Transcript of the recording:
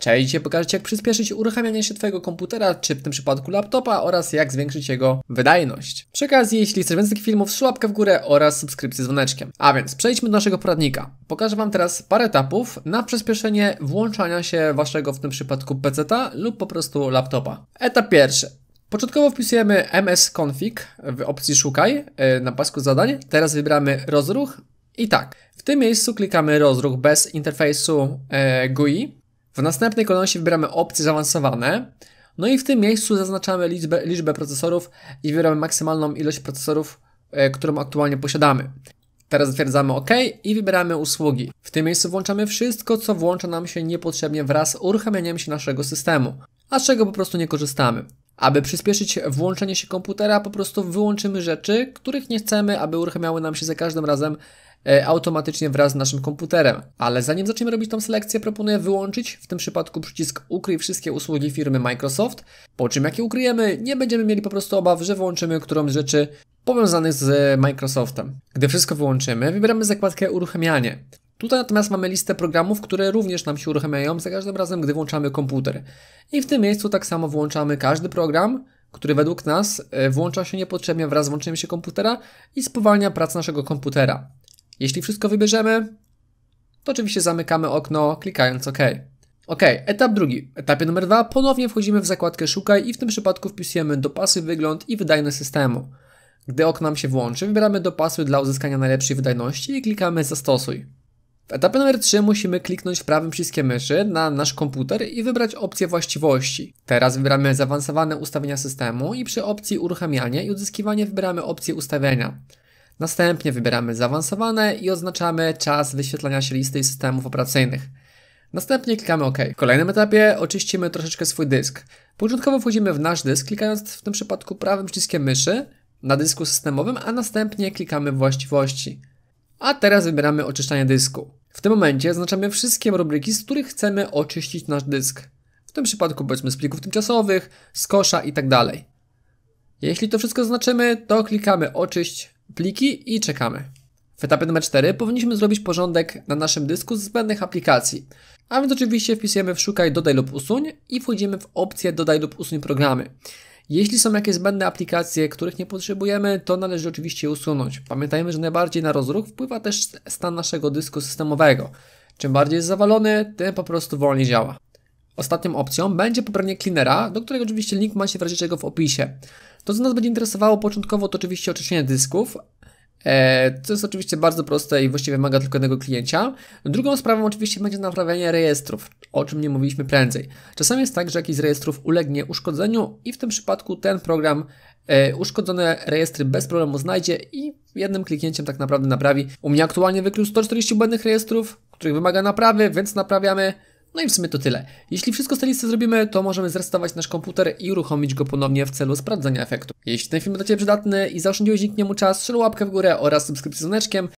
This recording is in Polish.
Cześć, dzisiaj pokażę Ci jak przyspieszyć uruchamianie się Twojego komputera, czy w tym przypadku laptopa oraz jak zwiększyć jego wydajność. Przy okazji, jeśli chcesz więcej filmów, trzy w górę oraz subskrypcję z dzwoneczkiem. A więc przejdźmy do naszego poradnika. Pokażę Wam teraz parę etapów na przyspieszenie włączania się Waszego w tym przypadku peceta lub po prostu laptopa. Etap pierwszy. Początkowo wpisujemy msconfig w opcji szukaj y, na pasku zadań. Teraz wybieramy rozruch i tak. W tym miejscu klikamy rozruch bez interfejsu y, GUI w następnej kolejności wybieramy opcje zaawansowane. No i w tym miejscu zaznaczamy liczbę, liczbę procesorów i wybieramy maksymalną ilość procesorów, e, którą aktualnie posiadamy. Teraz zatwierdzamy OK i wybieramy usługi. W tym miejscu włączamy wszystko, co włącza nam się niepotrzebnie wraz z uruchamianiem się naszego systemu, a z czego po prostu nie korzystamy. Aby przyspieszyć włączenie się komputera, po prostu wyłączymy rzeczy, których nie chcemy, aby uruchamiały nam się za każdym razem, E, automatycznie wraz z naszym komputerem. Ale zanim zaczniemy robić tą selekcję, proponuję wyłączyć w tym przypadku przycisk ukryj wszystkie usługi firmy Microsoft, po czym jak je ukryjemy, nie będziemy mieli po prostu obaw, że wyłączymy którąś z rzeczy powiązanych z Microsoftem. Gdy wszystko wyłączymy, wybieramy zakładkę uruchamianie. Tutaj natomiast mamy listę programów, które również nam się uruchamiają za każdym razem, gdy włączamy komputer. I w tym miejscu tak samo włączamy każdy program, który według nas e, włącza się niepotrzebnie wraz z włączeniem się komputera i spowalnia pracę naszego komputera. Jeśli wszystko wybierzemy, to oczywiście zamykamy okno klikając OK. OK, etap drugi. W etapie numer dwa ponownie wchodzimy w zakładkę Szukaj i w tym przypadku wpisujemy dopasy, wygląd i wydajność systemu. Gdy okno nam się włączy, wybieramy dopasy dla uzyskania najlepszej wydajności i klikamy Zastosuj. W etapie numer 3 musimy kliknąć w prawym przyciskiem myszy na nasz komputer i wybrać opcję właściwości. Teraz wybieramy zaawansowane ustawienia systemu i przy opcji uruchamianie i uzyskiwanie wybieramy opcję ustawienia. Następnie wybieramy zaawansowane i oznaczamy czas wyświetlania się listy systemów operacyjnych. Następnie klikamy OK. W kolejnym etapie oczyścimy troszeczkę swój dysk. Początkowo wchodzimy w nasz dysk, klikając w tym przypadku prawym przyciskiem myszy na dysku systemowym, a następnie klikamy właściwości. A teraz wybieramy oczyszczanie dysku. W tym momencie zaznaczamy wszystkie rubryki, z których chcemy oczyścić nasz dysk. W tym przypadku powiedzmy z plików tymczasowych, z kosza itd. Tak Jeśli to wszystko zaznaczymy, to klikamy oczyść pliki i czekamy. W etapie numer 4 powinniśmy zrobić porządek na naszym dysku z zbędnych aplikacji. A więc oczywiście wpisujemy w szukaj dodaj lub usuń i wchodzimy w opcję dodaj lub usuń programy. Jeśli są jakieś zbędne aplikacje, których nie potrzebujemy, to należy oczywiście je usunąć. Pamiętajmy, że najbardziej na rozruch wpływa też stan naszego dysku systemowego. Czym bardziej jest zawalony, tym po prostu wolniej działa. Ostatnią opcją będzie pobranie cleanera, do którego oczywiście link macie w razie czego w opisie. To, co nas będzie interesowało początkowo, to oczywiście oczyszczenie dysków, co e, jest oczywiście bardzo proste i właściwie wymaga tylko jednego klienta. Drugą sprawą oczywiście będzie naprawianie rejestrów, o czym nie mówiliśmy prędzej. Czasami jest tak, że jakiś z rejestrów ulegnie uszkodzeniu i w tym przypadku ten program e, uszkodzone rejestry bez problemu znajdzie i jednym kliknięciem tak naprawdę naprawi. U mnie aktualnie wykrył 140 błędnych rejestrów, których wymaga naprawy, więc naprawiamy no i w sumie to tyle. Jeśli wszystko z tej listy zrobimy, to możemy zresetować nasz komputer i uruchomić go ponownie w celu sprawdzenia efektu. Jeśli ten film był dla Ciebie przydatny i zaoszczędziłeś dzięki niemu czas, strzel łapkę w górę oraz subskrypcję z dzwoneczkiem,